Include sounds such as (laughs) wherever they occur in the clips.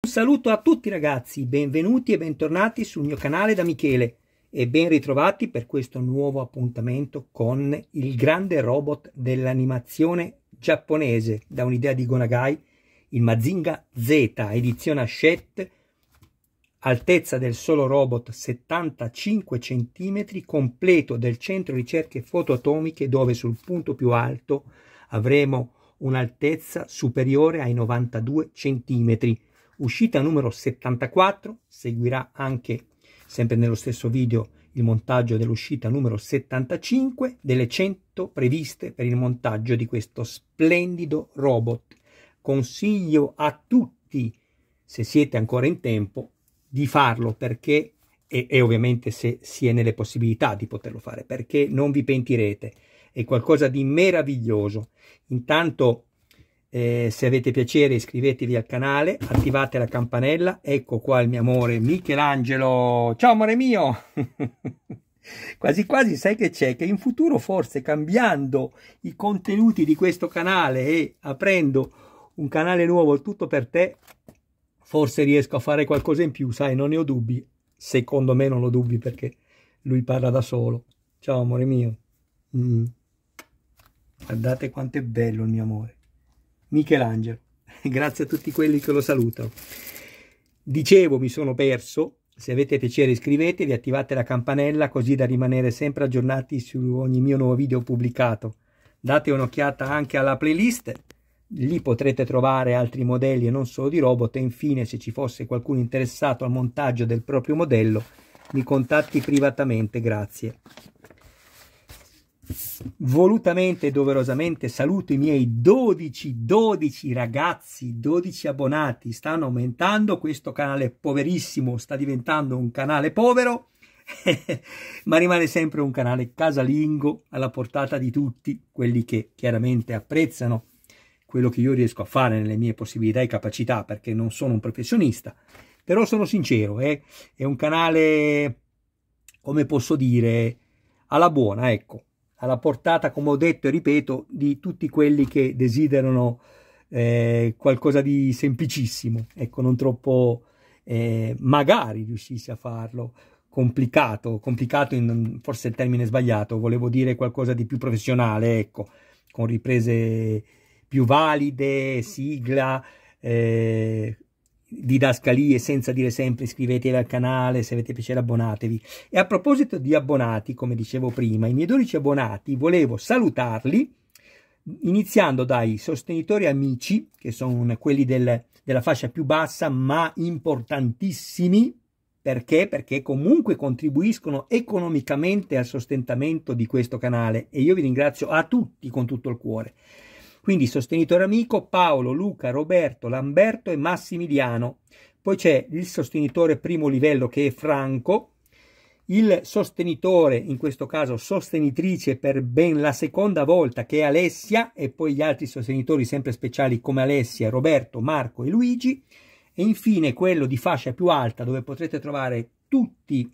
Un saluto a tutti ragazzi, benvenuti e bentornati sul mio canale da Michele e ben ritrovati per questo nuovo appuntamento con il grande robot dell'animazione giapponese da un'idea di Gonagai, il Mazinga Z, edizione Ashette, altezza del solo robot 75 cm, completo del centro ricerche fotoatomiche dove sul punto più alto avremo un'altezza superiore ai 92 cm uscita numero 74, seguirà anche sempre nello stesso video il montaggio dell'uscita numero 75 delle 100 previste per il montaggio di questo splendido robot. Consiglio a tutti, se siete ancora in tempo, di farlo perché e, e ovviamente se si è nelle possibilità di poterlo fare perché non vi pentirete. È qualcosa di meraviglioso. Intanto eh, se avete piacere iscrivetevi al canale, attivate la campanella, ecco qua il mio amore Michelangelo, ciao amore mio! (laughs) quasi quasi sai che c'è, che in futuro forse cambiando i contenuti di questo canale e aprendo un canale nuovo tutto per te, forse riesco a fare qualcosa in più, sai, non ne ho dubbi, secondo me non ho dubbi perché lui parla da solo, ciao amore mio! Mm. Guardate quanto è bello il mio amore. Michelangelo. (laughs) Grazie a tutti quelli che lo salutano. Dicevo, mi sono perso. Se avete piacere iscrivetevi, attivate la campanella così da rimanere sempre aggiornati su ogni mio nuovo video pubblicato. Date un'occhiata anche alla playlist, lì potrete trovare altri modelli e non solo di robot e infine se ci fosse qualcuno interessato al montaggio del proprio modello mi contatti privatamente, grazie volutamente e doverosamente saluto i miei 12, 12 ragazzi, 12 abbonati, stanno aumentando, questo canale poverissimo sta diventando un canale povero, (laughs) ma rimane sempre un canale casalingo alla portata di tutti, quelli che chiaramente apprezzano quello che io riesco a fare nelle mie possibilità e capacità, perché non sono un professionista, però sono sincero, eh? è un canale, come posso dire, alla buona, ecco alla portata, come ho detto e ripeto, di tutti quelli che desiderano eh, qualcosa di semplicissimo, ecco, non troppo eh, magari riuscissi a farlo complicato, complicato in, forse il termine sbagliato, volevo dire qualcosa di più professionale, ecco, con riprese più valide, sigla, eh, didascalie senza dire sempre iscrivetevi al canale se avete piacere abbonatevi e a proposito di abbonati come dicevo prima i miei 12 abbonati volevo salutarli iniziando dai sostenitori amici che sono quelli del, della fascia più bassa ma importantissimi perché? Perché comunque contribuiscono economicamente al sostentamento di questo canale e io vi ringrazio a tutti con tutto il cuore. Quindi sostenitore amico Paolo, Luca, Roberto, Lamberto e Massimiliano. Poi c'è il sostenitore primo livello che è Franco, il sostenitore, in questo caso sostenitrice per ben la seconda volta, che è Alessia, e poi gli altri sostenitori sempre speciali come Alessia, Roberto, Marco e Luigi, e infine quello di fascia più alta dove potrete trovare tutti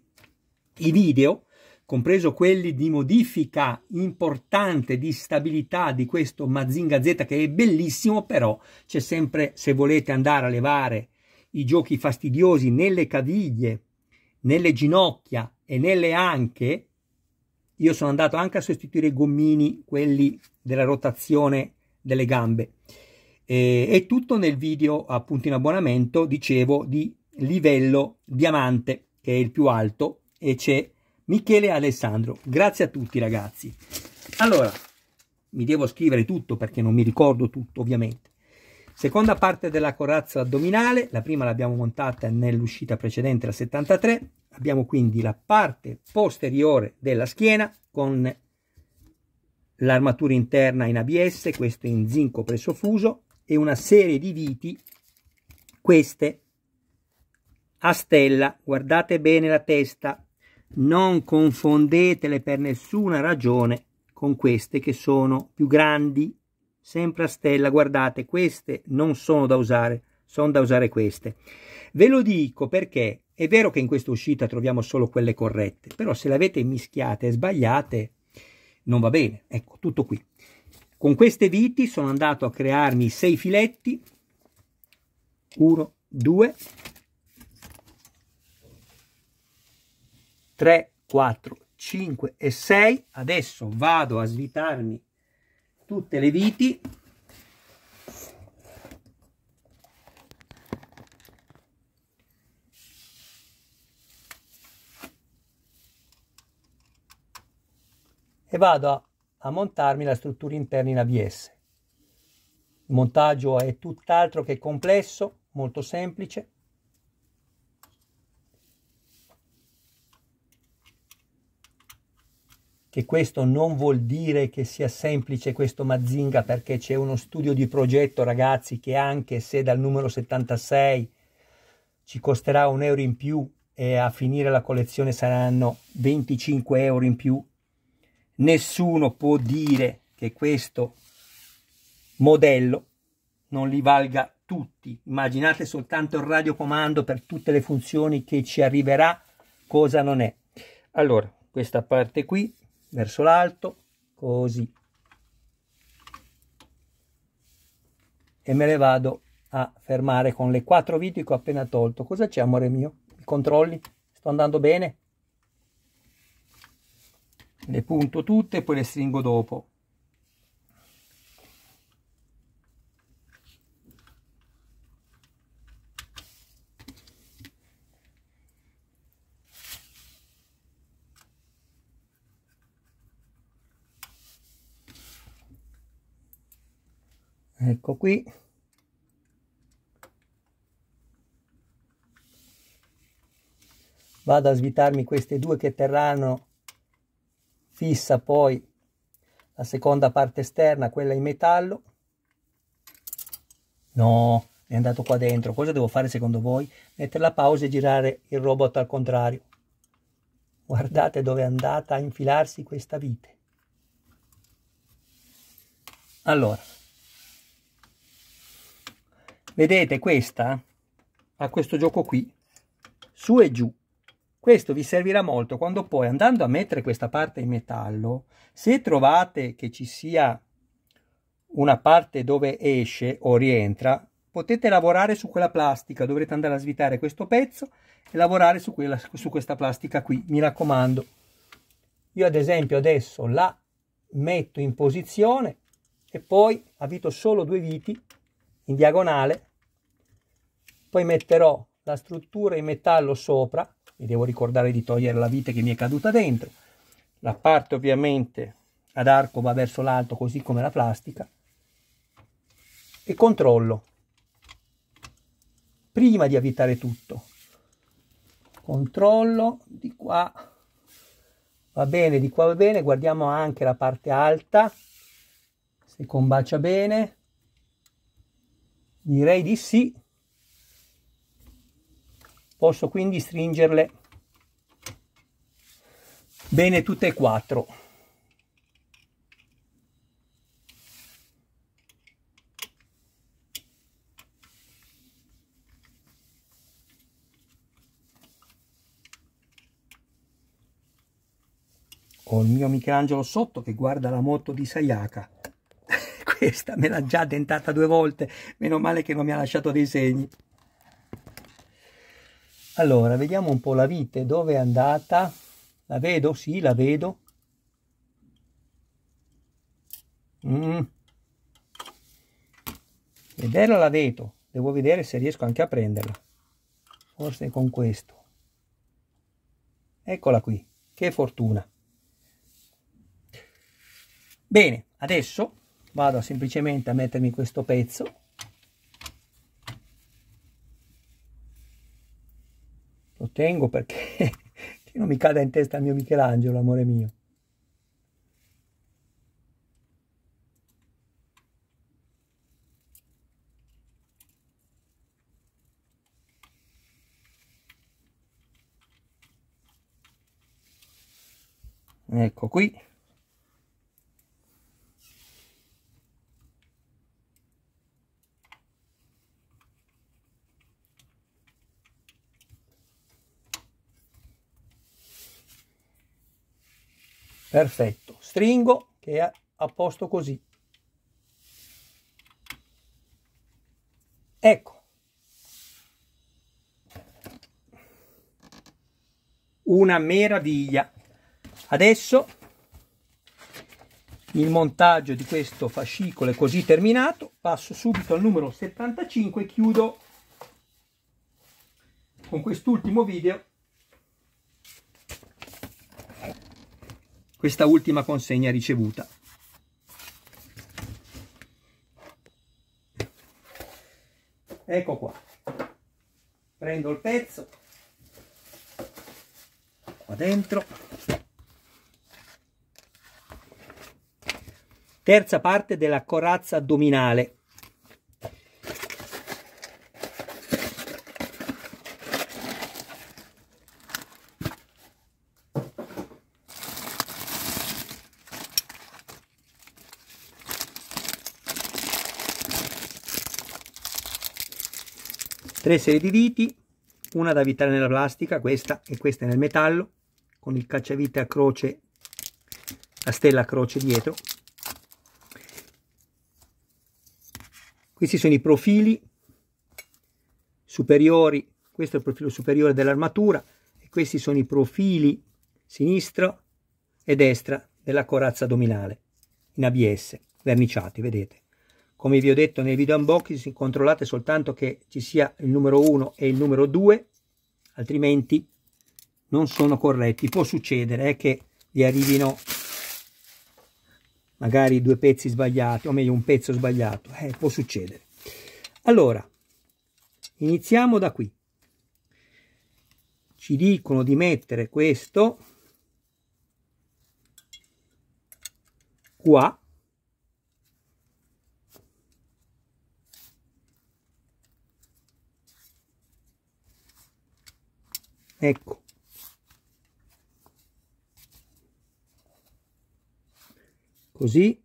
i video compreso quelli di modifica importante, di stabilità di questo Mazinga Z che è bellissimo, però c'è sempre, se volete andare a levare i giochi fastidiosi nelle caviglie, nelle ginocchia e nelle anche, io sono andato anche a sostituire i gommini, quelli della rotazione delle gambe. E, è tutto nel video appunto in abbonamento, dicevo, di livello diamante, che è il più alto, e c'è Michele Alessandro. Grazie a tutti ragazzi. Allora, mi devo scrivere tutto perché non mi ricordo tutto ovviamente. Seconda parte della corazza addominale, la prima l'abbiamo montata nell'uscita precedente, la 73. Abbiamo quindi la parte posteriore della schiena con l'armatura interna in ABS, questo in zinco pressofuso, e una serie di viti, queste a stella, guardate bene la testa, non confondetele per nessuna ragione con queste che sono più grandi, sempre a stella. Guardate, queste non sono da usare, sono da usare queste. Ve lo dico perché è vero che in questa uscita troviamo solo quelle corrette, però se le avete mischiate e sbagliate non va bene. Ecco, tutto qui. Con queste viti sono andato a crearmi sei filetti. 1, 2, 3, 4, 5 e 6. Adesso vado a svitarmi tutte le viti. E vado a, a montarmi la struttura interna in ABS. Il montaggio è tutt'altro che complesso, molto semplice. che questo non vuol dire che sia semplice questo Mazinga perché c'è uno studio di progetto ragazzi che anche se dal numero 76 ci costerà un euro in più e a finire la collezione saranno 25 euro in più nessuno può dire che questo modello non li valga tutti immaginate soltanto il radiocomando per tutte le funzioni che ci arriverà cosa non è allora questa parte qui verso l'alto, così. E me le vado a fermare con le quattro viti che ho appena tolto. Cosa c'è, amore mio? I controlli? Sto andando bene? Le punto tutte e poi le stringo dopo. ecco qui vado a svitarmi queste due che terranno fissa poi la seconda parte esterna quella in metallo no è andato qua dentro cosa devo fare secondo voi mettere la pausa e girare il robot al contrario guardate dove è andata a infilarsi questa vite allora Vedete questa? A questo gioco qui, su e giù. Questo vi servirà molto quando poi andando a mettere questa parte in metallo, se trovate che ci sia una parte dove esce o rientra, potete lavorare su quella plastica, dovrete andare a svitare questo pezzo e lavorare su, quella, su questa plastica qui, mi raccomando. Io ad esempio adesso la metto in posizione e poi avvito solo due viti in diagonale, poi metterò la struttura in metallo sopra, mi devo ricordare di togliere la vite che mi è caduta dentro, la parte ovviamente ad arco va verso l'alto così come la plastica, e controllo prima di avvitare tutto. Controllo di qua, va bene, di qua va bene, guardiamo anche la parte alta, se combacia bene, Direi di sì. Posso quindi stringerle bene tutte e quattro. Ho il mio Michelangelo sotto che guarda la moto di Sayaka questa me l'ha già dentata due volte, meno male che non mi ha lasciato dei segni. Allora, vediamo un po' la vite, dove è andata? La vedo? Sì, la vedo. Mm. Vederla la vedo, devo vedere se riesco anche a prenderla. Forse con questo. Eccola qui, che fortuna. Bene, adesso vado semplicemente a mettermi questo pezzo lo tengo perché (laughs) che non mi cada in testa il mio Michelangelo amore mio ecco qui perfetto stringo che è a posto così ecco una meraviglia adesso il montaggio di questo fascicolo è così terminato passo subito al numero 75 e chiudo con quest'ultimo video questa ultima consegna ricevuta. Ecco qua, prendo il pezzo, qua dentro, terza parte della corazza addominale una serie di viti, una da avvitare nella plastica, questa e questa nel metallo, con il cacciavite a croce, a stella a croce dietro. Questi sono i profili superiori, questo è il profilo superiore dell'armatura e questi sono i profili sinistra e destra della corazza addominale in ABS verniciati, vedete come vi ho detto nei video unboxing controllate soltanto che ci sia il numero 1 e il numero 2 altrimenti non sono corretti può succedere eh, che vi arrivino magari due pezzi sbagliati o meglio un pezzo sbagliato eh, può succedere allora iniziamo da qui ci dicono di mettere questo qua ecco così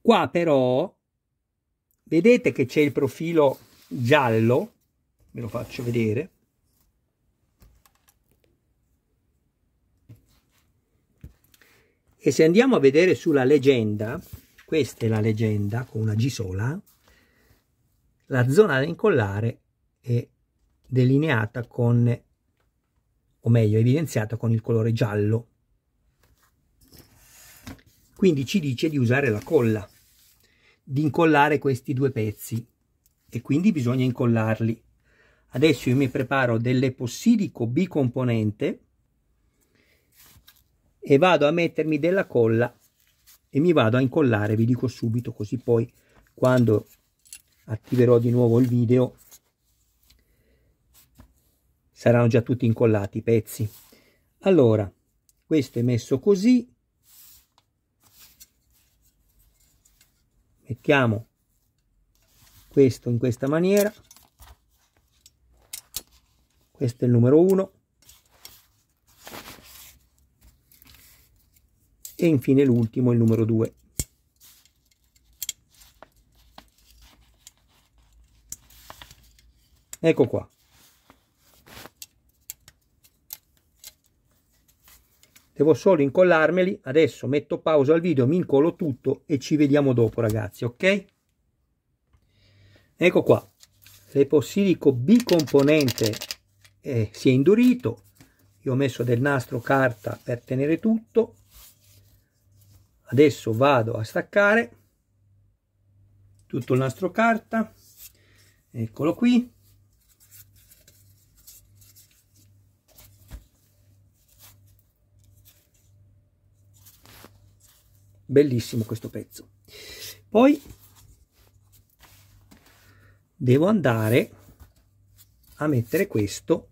qua però vedete che c'è il profilo giallo ve lo faccio vedere e se andiamo a vedere sulla leggenda questa è la leggenda con una G sola la zona da incollare eh, delineata con, o meglio, evidenziata con il colore giallo. Quindi ci dice di usare la colla, di incollare questi due pezzi e quindi bisogna incollarli. Adesso io mi preparo dell'epossidico bicomponente e vado a mettermi della colla e mi vado a incollare, vi dico subito, così poi quando attiverò di nuovo il video saranno già tutti incollati i pezzi allora questo è messo così mettiamo questo in questa maniera questo è il numero 1 e infine l'ultimo il numero 2 ecco qua Devo solo incollarmeli. Adesso metto pausa al video, mi incollo tutto e ci vediamo dopo ragazzi, ok? Ecco qua. L'epossilico bicomponente eh, si è indurito. Io ho messo del nastro carta per tenere tutto. Adesso vado a staccare tutto il nastro carta. Eccolo qui bellissimo questo pezzo poi devo andare a mettere questo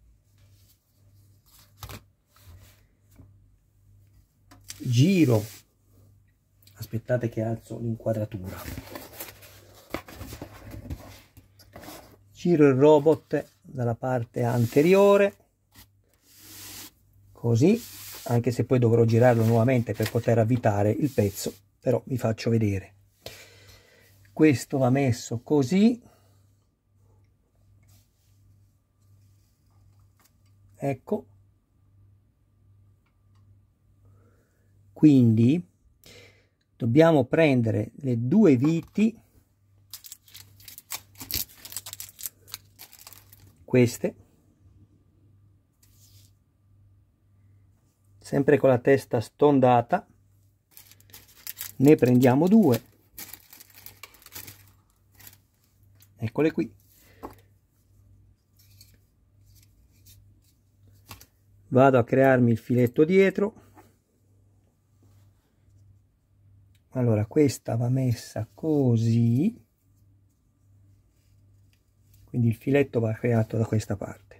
giro aspettate che alzo l'inquadratura giro il robot dalla parte anteriore così anche se poi dovrò girarlo nuovamente per poter avvitare il pezzo però vi faccio vedere questo va messo così ecco quindi dobbiamo prendere le due viti queste sempre con la testa stondata ne prendiamo due eccole qui vado a crearmi il filetto dietro allora questa va messa così quindi il filetto va creato da questa parte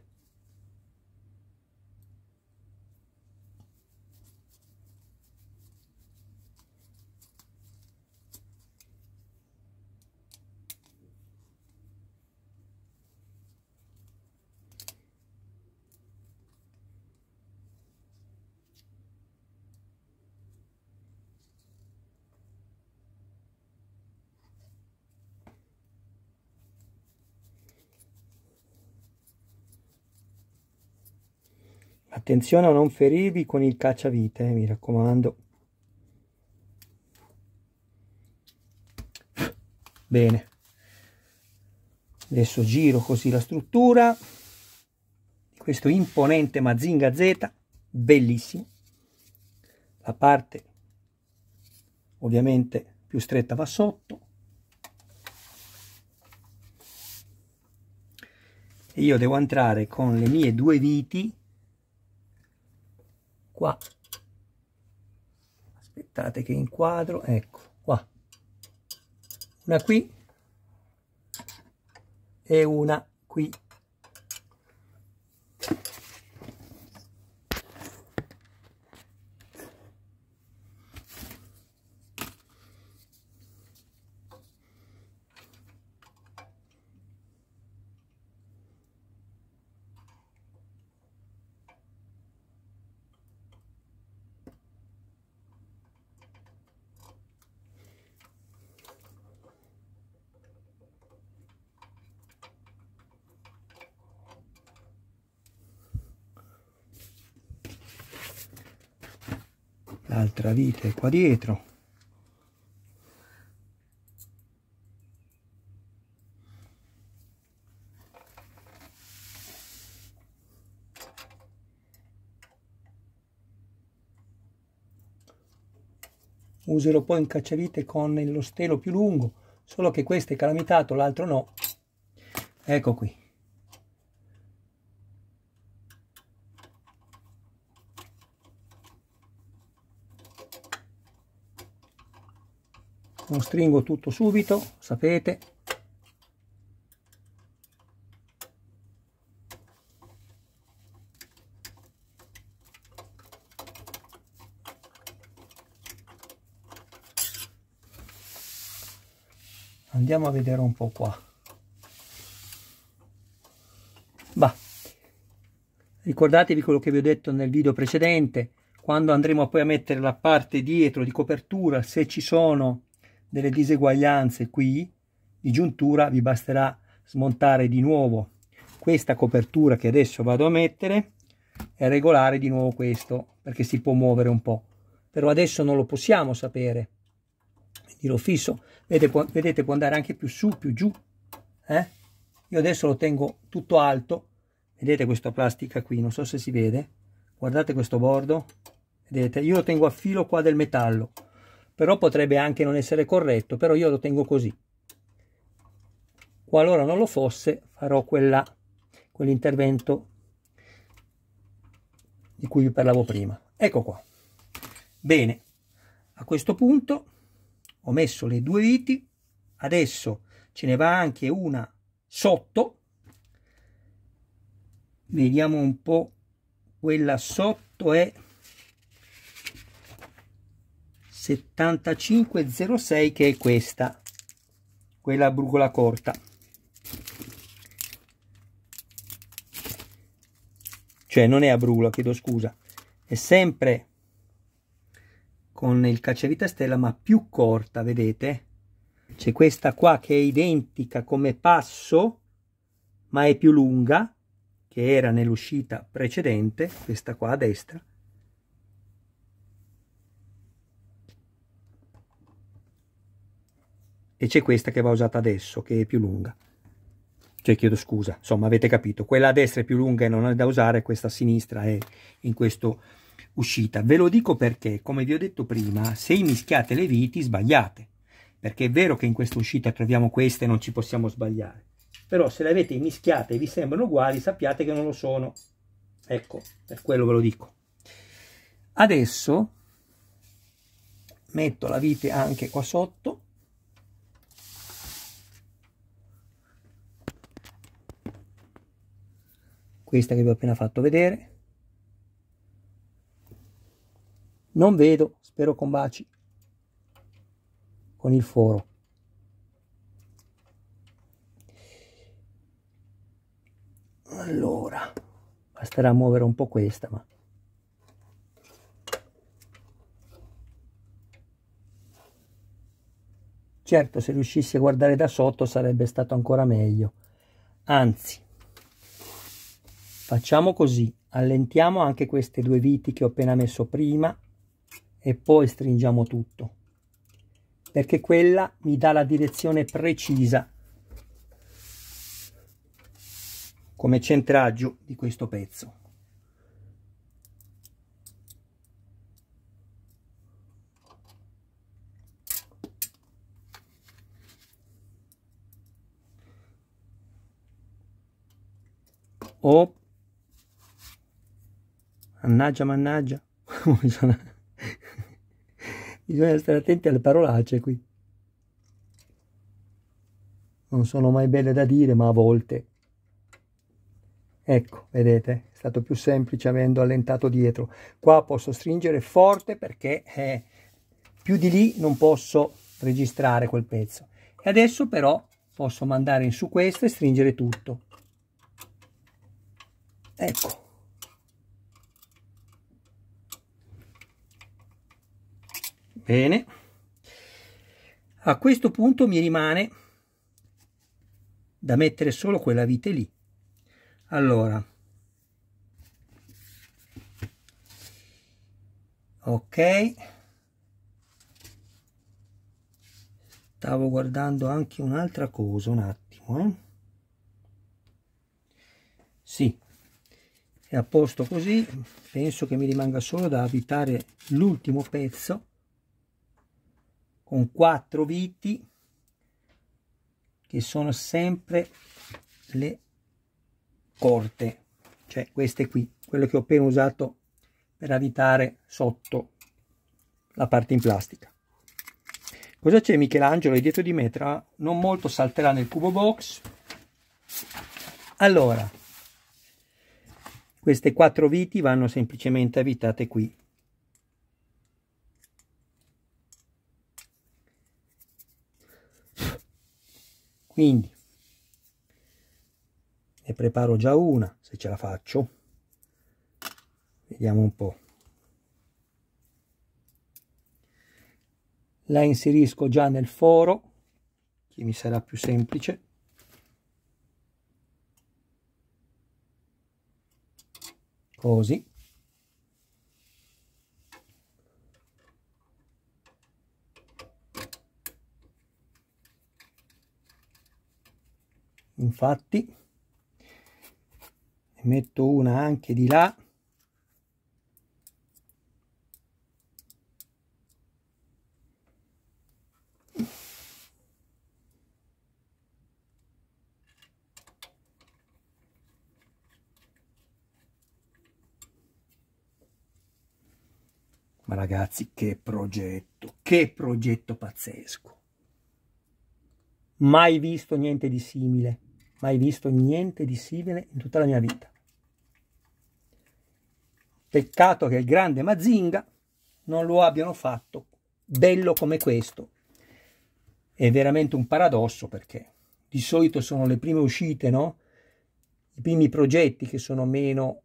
Attenzione a non ferirvi con il cacciavite, eh, mi raccomando. Bene. Adesso giro così la struttura di questo imponente Mazinga Z, bellissimo. La parte ovviamente più stretta va sotto. E io devo entrare con le mie due viti qua aspettate che inquadro ecco qua una qui e una qui l'altra vite qua dietro userò poi un cacciavite con lo stelo più lungo solo che questo è calamitato l'altro no ecco qui non stringo tutto subito sapete andiamo a vedere un po' qua bah. ricordatevi quello che vi ho detto nel video precedente quando andremo poi a mettere la parte dietro di copertura se ci sono delle diseguaglianze qui di giuntura vi basterà smontare di nuovo questa copertura che adesso vado a mettere e regolare di nuovo questo perché si può muovere un po' però adesso non lo possiamo sapere quindi lo fisso vedete può, vedete, può andare anche più su più giù eh? io adesso lo tengo tutto alto vedete questa plastica qui non so se si vede guardate questo bordo vedete io lo tengo a filo qua del metallo però potrebbe anche non essere corretto, però io lo tengo così. Qualora non lo fosse, farò quell'intervento quell di cui vi parlavo prima. Ecco qua. Bene, a questo punto ho messo le due viti, adesso ce ne va anche una sotto. Vediamo un po' quella sotto è 7506 che è questa quella a brugola corta cioè non è a brugola chiedo scusa è sempre con il cacciavite stella ma più corta vedete c'è questa qua che è identica come passo ma è più lunga che era nell'uscita precedente questa qua a destra e c'è questa che va usata adesso che è più lunga cioè chiedo scusa insomma avete capito quella a destra è più lunga e non è da usare questa a sinistra è in questa uscita ve lo dico perché come vi ho detto prima se mischiate le viti sbagliate perché è vero che in questa uscita troviamo queste e non ci possiamo sbagliare però se le avete mischiate e vi sembrano uguali sappiate che non lo sono ecco per quello ve lo dico adesso metto la vite anche qua sotto questa che vi ho appena fatto vedere. Non vedo, spero combaci con il foro. Allora, basterà muovere un po' questa, ma... Certo, se riuscissi a guardare da sotto sarebbe stato ancora meglio. Anzi, Facciamo così, allentiamo anche queste due viti che ho appena messo prima e poi stringiamo tutto, perché quella mi dà la direzione precisa come centraggio di questo pezzo. Oh. Mannaggia, mannaggia. (laughs) bisogna... stare attenti alle parolacce qui. Non sono mai belle da dire, ma a volte. Ecco, vedete, è stato più semplice avendo allentato dietro. Qua posso stringere forte perché eh, più di lì non posso registrare quel pezzo. E adesso però posso mandare in su questo e stringere tutto. Ecco. Bene. A questo punto mi rimane da mettere solo quella vite lì. Allora, ok, stavo guardando anche un'altra cosa un attimo. Eh? Sì, è a posto così, penso che mi rimanga solo da abitare l'ultimo pezzo con quattro viti che sono sempre le corte cioè queste qui quello che ho appena usato per avvitare sotto la parte in plastica cosa c'è Michelangelo è dietro di me tra non molto salterà nel cubo box allora queste quattro viti vanno semplicemente avvitate qui quindi ne preparo già una se ce la faccio vediamo un po la inserisco già nel foro che mi sarà più semplice così infatti ne metto una anche di là Ma ragazzi, che progetto, che progetto pazzesco. Mai visto niente di simile mai visto niente di simile in tutta la mia vita. Peccato che il grande Mazinga non lo abbiano fatto bello come questo. È veramente un paradosso perché di solito sono le prime uscite, no? I primi progetti che sono meno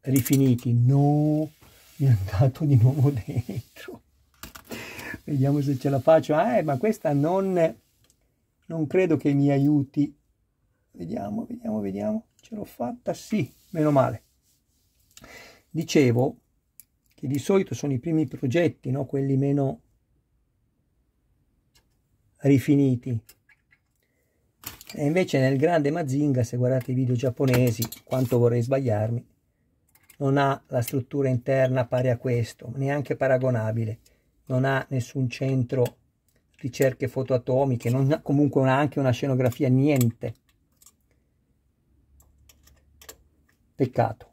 rifiniti. No, mi è andato di nuovo dentro. Vediamo se ce la faccio. Ah, eh, ma questa non, non credo che mi aiuti vediamo, vediamo, vediamo, ce l'ho fatta, sì, meno male. Dicevo che di solito sono i primi progetti, no? quelli meno rifiniti. E invece nel grande Mazinga, se guardate i video giapponesi, quanto vorrei sbagliarmi, non ha la struttura interna pari a questo, neanche paragonabile, non ha nessun centro ricerche fotoatomiche, non ha comunque anche una scenografia niente peccato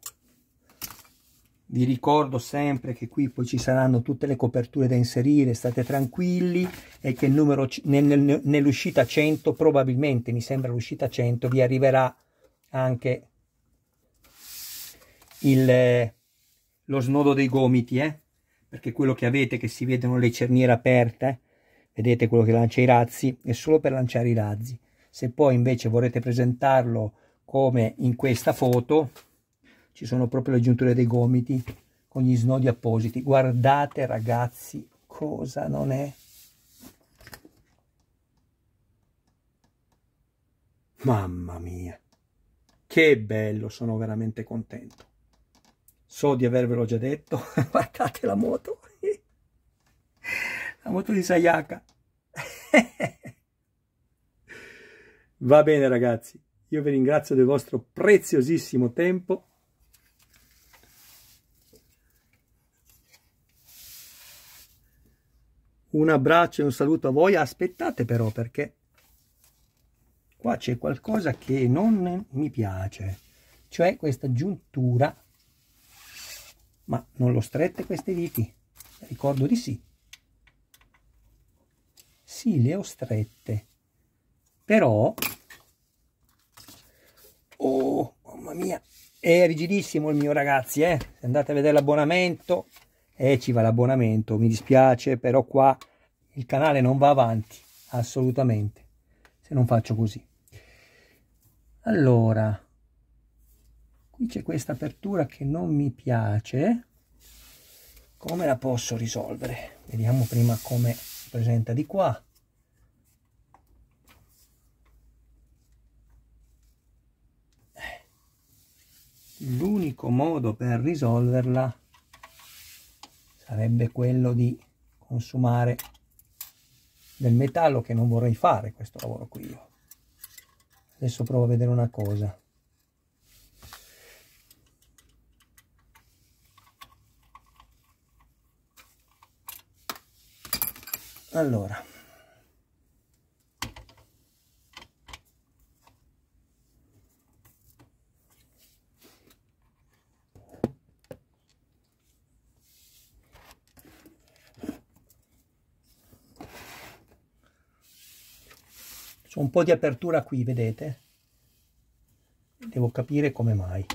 vi ricordo sempre che qui poi ci saranno tutte le coperture da inserire, state tranquilli e che il nel, nell'uscita 100 probabilmente, mi sembra l'uscita 100, vi arriverà anche il, lo snodo dei gomiti, eh? perché quello che avete che si vedono le cerniere aperte, vedete quello che lancia i razzi, è solo per lanciare i razzi. Se poi invece vorrete presentarlo come in questa foto, ci sono proprio le giunture dei gomiti con gli snodi appositi. Guardate ragazzi cosa non è. Mamma mia, che bello, sono veramente contento. So di avervelo già detto, (laughs) guardate la moto, la moto di Sayaka. (laughs) Va bene ragazzi, io vi ringrazio del vostro preziosissimo tempo un abbraccio e un saluto a voi. Aspettate però perché qua c'è qualcosa che non mi piace, cioè questa giuntura, ma non l'ho strette queste viti, ricordo di sì. Sì, le ho strette, però... Oh, mamma mia, è rigidissimo il mio ragazzi, eh? Se andate a vedere l'abbonamento, e ci va l'abbonamento. Mi dispiace, però qua il canale non va avanti, assolutamente, se non faccio così. Allora, qui c'è questa apertura che non mi piace. Come la posso risolvere? Vediamo prima come si presenta di qua. L'unico modo per risolverla sarebbe quello di consumare del metallo che non vorrei fare questo lavoro qui io. Adesso provo a vedere una cosa. Allora. po' di apertura qui, vedete? Devo capire come mai.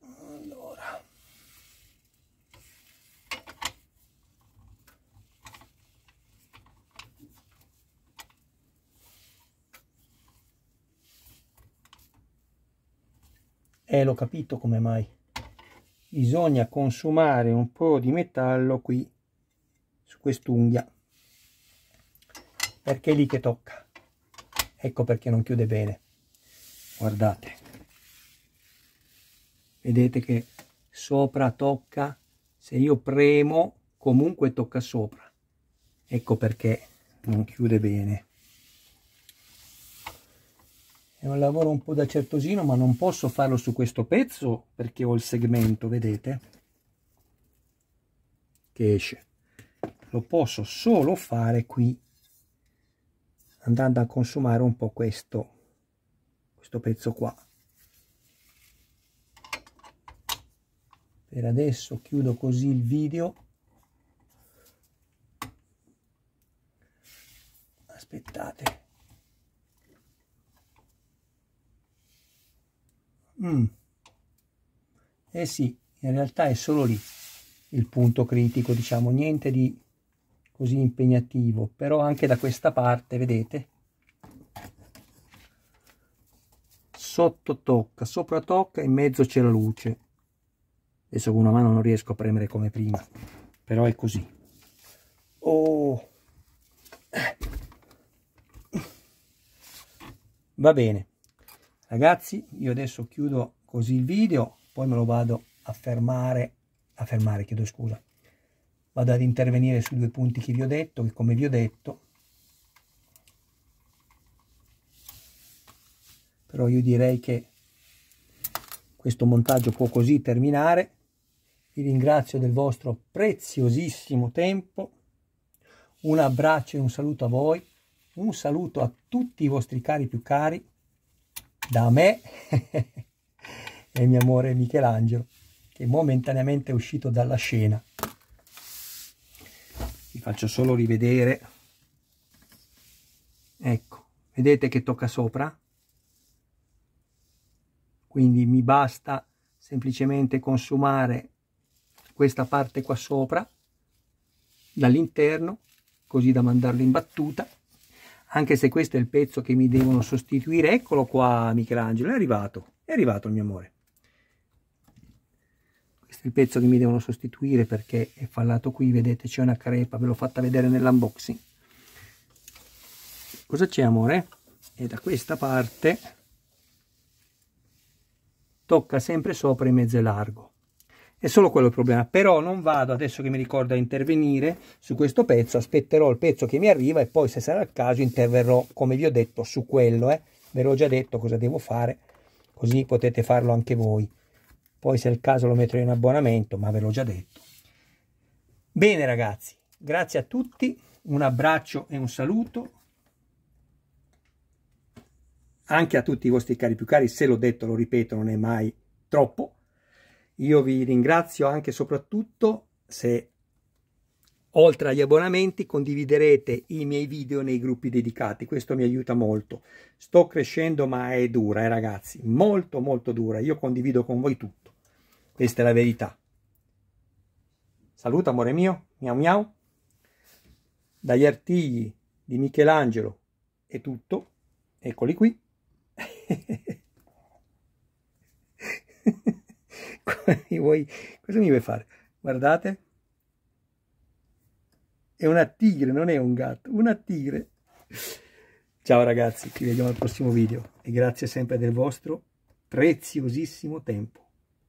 Allora. Eh, l'ho capito come mai. Bisogna consumare un po' di metallo qui su quest'unghia perché è lì che tocca ecco perché non chiude bene guardate vedete che sopra tocca se io premo comunque tocca sopra ecco perché non chiude bene è un lavoro un po' da certosino ma non posso farlo su questo pezzo perché ho il segmento vedete che esce lo posso solo fare qui andando a consumare un po' questo, questo pezzo qua. Per adesso chiudo così il video. Aspettate. Mm. Eh sì, in realtà è solo lì il punto critico, diciamo, niente di così impegnativo, però anche da questa parte, vedete, sotto tocca, sopra tocca, in mezzo c'è la luce. Adesso con una mano non riesco a premere come prima, però è così. Oh. Va bene. Ragazzi, io adesso chiudo così il video, poi me lo vado a fermare, a fermare, chiedo scusa, vado ad intervenire sui due punti che vi ho detto, che come vi ho detto, però io direi che questo montaggio può così terminare. Vi ringrazio del vostro preziosissimo tempo, un abbraccio e un saluto a voi, un saluto a tutti i vostri cari più cari, da me (laughs) e mio amore Michelangelo, che momentaneamente è uscito dalla scena faccio solo rivedere ecco vedete che tocca sopra quindi mi basta semplicemente consumare questa parte qua sopra dall'interno così da mandarlo in battuta anche se questo è il pezzo che mi devono sostituire eccolo qua Michelangelo è arrivato è arrivato il mio amore il pezzo che mi devono sostituire perché è fallato qui vedete c'è una crepa ve l'ho fatta vedere nell'unboxing cosa c'è amore? e da questa parte tocca sempre sopra in mezzo e largo è solo quello il problema però non vado adesso che mi ricordo a intervenire su questo pezzo aspetterò il pezzo che mi arriva e poi se sarà il caso interverrò come vi ho detto su quello eh. ve l'ho già detto cosa devo fare così potete farlo anche voi poi se è il caso lo metterò in abbonamento, ma ve l'ho già detto. Bene ragazzi, grazie a tutti, un abbraccio e un saluto anche a tutti i vostri cari più cari, se l'ho detto lo ripeto, non è mai troppo. Io vi ringrazio anche e soprattutto se oltre agli abbonamenti condividerete i miei video nei gruppi dedicati, questo mi aiuta molto. Sto crescendo ma è dura eh, ragazzi, molto molto dura, io condivido con voi tutto. Questa è la verità. Saluta, amore mio, miau miau. Dagli artigli di Michelangelo è tutto. Eccoli qui. (laughs) cosa mi vuoi fare? Guardate. È una tigre, non è un gatto, una tigre. Ciao ragazzi, ci vediamo al prossimo video e grazie sempre del vostro preziosissimo tempo.